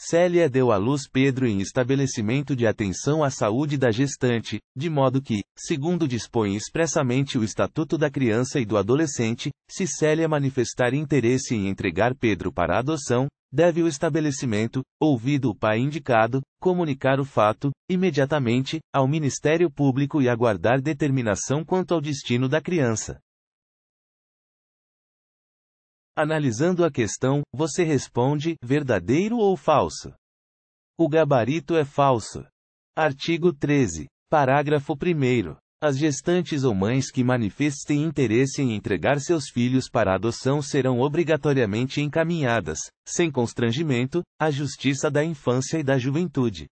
Célia deu à luz Pedro em estabelecimento de atenção à saúde da gestante, de modo que, segundo dispõe expressamente o Estatuto da Criança e do Adolescente, se Célia manifestar interesse em entregar Pedro para a adoção, deve o estabelecimento, ouvido o pai indicado, comunicar o fato, imediatamente, ao Ministério Público e aguardar determinação quanto ao destino da criança. Analisando a questão, você responde: verdadeiro ou falso? O gabarito é falso. Artigo 13. Parágrafo 1. As gestantes ou mães que manifestem interesse em entregar seus filhos para adoção serão obrigatoriamente encaminhadas, sem constrangimento, à Justiça da Infância e da Juventude.